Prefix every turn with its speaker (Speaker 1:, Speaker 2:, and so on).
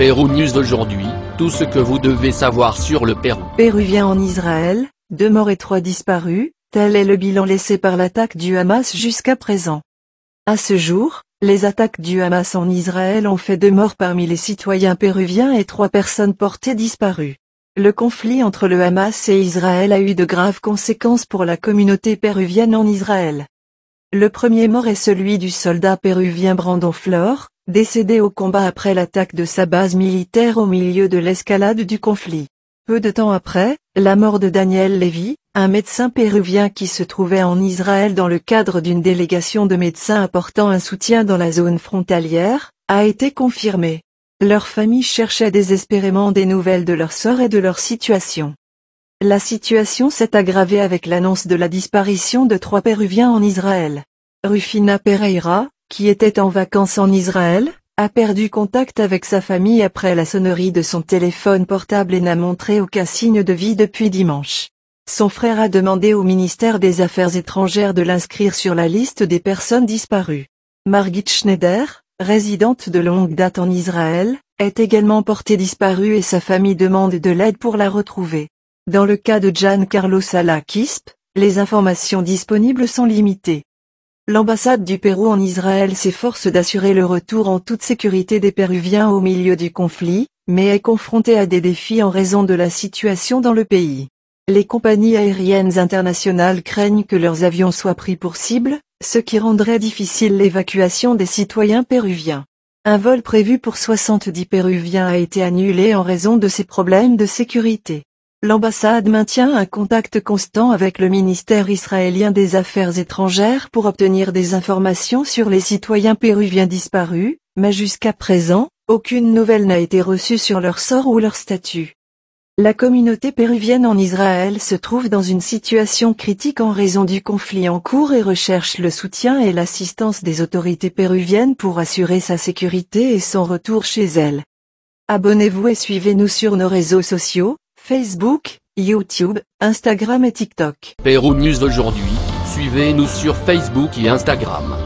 Speaker 1: Pérou News d'aujourd'hui, tout ce que vous devez savoir sur le Pérou. Péruvien en Israël, deux morts et trois disparus, tel est le bilan laissé par l'attaque du Hamas jusqu'à présent. À ce jour, les attaques du Hamas en Israël ont fait deux morts parmi les citoyens péruviens et trois personnes portées disparues. Le conflit entre le Hamas et Israël a eu de graves conséquences pour la communauté péruvienne en Israël. Le premier mort est celui du soldat péruvien Brandon Flore, décédé au combat après l'attaque de sa base militaire au milieu de l'escalade du conflit. Peu de temps après, la mort de Daniel Levy, un médecin péruvien qui se trouvait en Israël dans le cadre d'une délégation de médecins apportant un soutien dans la zone frontalière, a été confirmée. Leur famille cherchait désespérément des nouvelles de leur sort et de leur situation. La situation s'est aggravée avec l'annonce de la disparition de trois Péruviens en Israël. Rufina Pereira, qui était en vacances en Israël, a perdu contact avec sa famille après la sonnerie de son téléphone portable et n'a montré aucun signe de vie depuis dimanche. Son frère a demandé au ministère des Affaires étrangères de l'inscrire sur la liste des personnes disparues. Margit Schneider, résidente de longue date en Israël, est également portée disparue et sa famille demande de l'aide pour la retrouver. Dans le cas de Giancarlo Carlos Kisp, les informations disponibles sont limitées. L'ambassade du Pérou en Israël s'efforce d'assurer le retour en toute sécurité des Péruviens au milieu du conflit, mais est confrontée à des défis en raison de la situation dans le pays. Les compagnies aériennes internationales craignent que leurs avions soient pris pour cible, ce qui rendrait difficile l'évacuation des citoyens péruviens. Un vol prévu pour 70 Péruviens a été annulé en raison de ces problèmes de sécurité. L'ambassade maintient un contact constant avec le ministère israélien des Affaires étrangères pour obtenir des informations sur les citoyens péruviens disparus, mais jusqu'à présent, aucune nouvelle n'a été reçue sur leur sort ou leur statut. La communauté péruvienne en Israël se trouve dans une situation critique en raison du conflit en cours et recherche le soutien et l'assistance des autorités péruviennes pour assurer sa sécurité et son retour chez elle. Abonnez-vous et suivez-nous sur nos réseaux sociaux, Facebook, YouTube, Instagram et TikTok. Pérou News aujourd'hui, suivez-nous sur Facebook et Instagram.